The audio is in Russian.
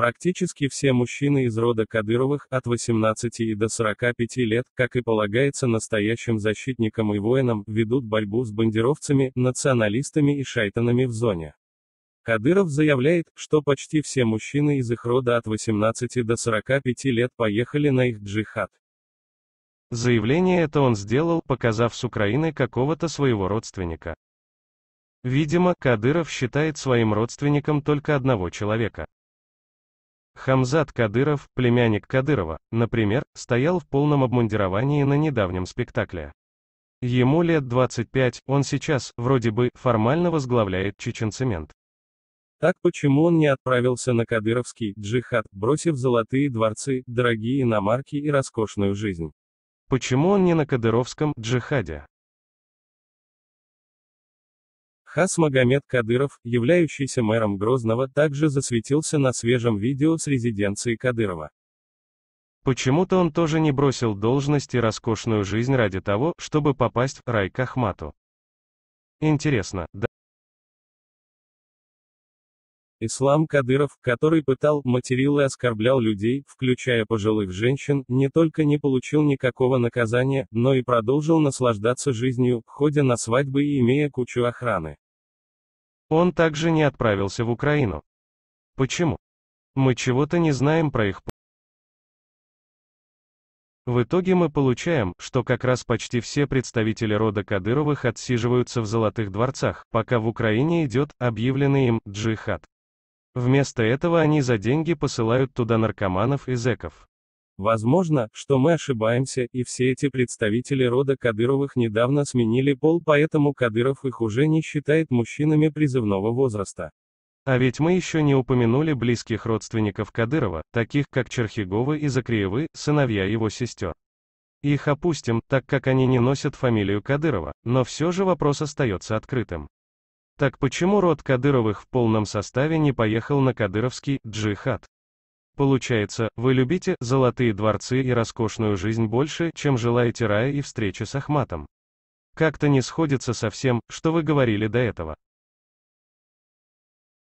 Практически все мужчины из рода Кадыровых от 18 и до 45 лет, как и полагается настоящим защитникам и воинам, ведут борьбу с бандеровцами, националистами и шайтанами в зоне. Кадыров заявляет, что почти все мужчины из их рода от 18 до 45 лет поехали на их джихад. Заявление это он сделал, показав с Украины какого-то своего родственника. Видимо, Кадыров считает своим родственником только одного человека. Хамзат Кадыров, племянник Кадырова, например, стоял в полном обмундировании на недавнем спектакле. Ему лет 25, он сейчас, вроде бы, формально возглавляет Чеченцемент. Так почему он не отправился на кадыровский джихад, бросив золотые дворцы, дорогие иномарки и роскошную жизнь? Почему он не на кадыровском джихаде? Хас Магомед Кадыров, являющийся мэром Грозного, также засветился на свежем видео с резиденции Кадырова. Почему-то он тоже не бросил должность и роскошную жизнь ради того, чтобы попасть в рай к Ахмату. Интересно, да? Ислам Кадыров, который пытал, материл и оскорблял людей, включая пожилых женщин, не только не получил никакого наказания, но и продолжил наслаждаться жизнью, ходя на свадьбы и имея кучу охраны. Он также не отправился в Украину. Почему? Мы чего-то не знаем про их в итоге мы получаем, что как раз почти все представители рода Кадыровых отсиживаются в золотых дворцах, пока в Украине идет объявленный им джихад. Вместо этого они за деньги посылают туда наркоманов и зэков. Возможно, что мы ошибаемся, и все эти представители рода Кадыровых недавно сменили пол, поэтому Кадыров их уже не считает мужчинами призывного возраста. А ведь мы еще не упомянули близких родственников Кадырова, таких как Черхиговы и Закриевы, сыновья его сестер. Их опустим, так как они не носят фамилию Кадырова, но все же вопрос остается открытым. Так почему род Кадыровых в полном составе не поехал на кадыровский джихад? Получается, вы любите золотые дворцы и роскошную жизнь больше, чем желаете рая и встречи с Ахматом. Как-то не сходится со всем, что вы говорили до этого.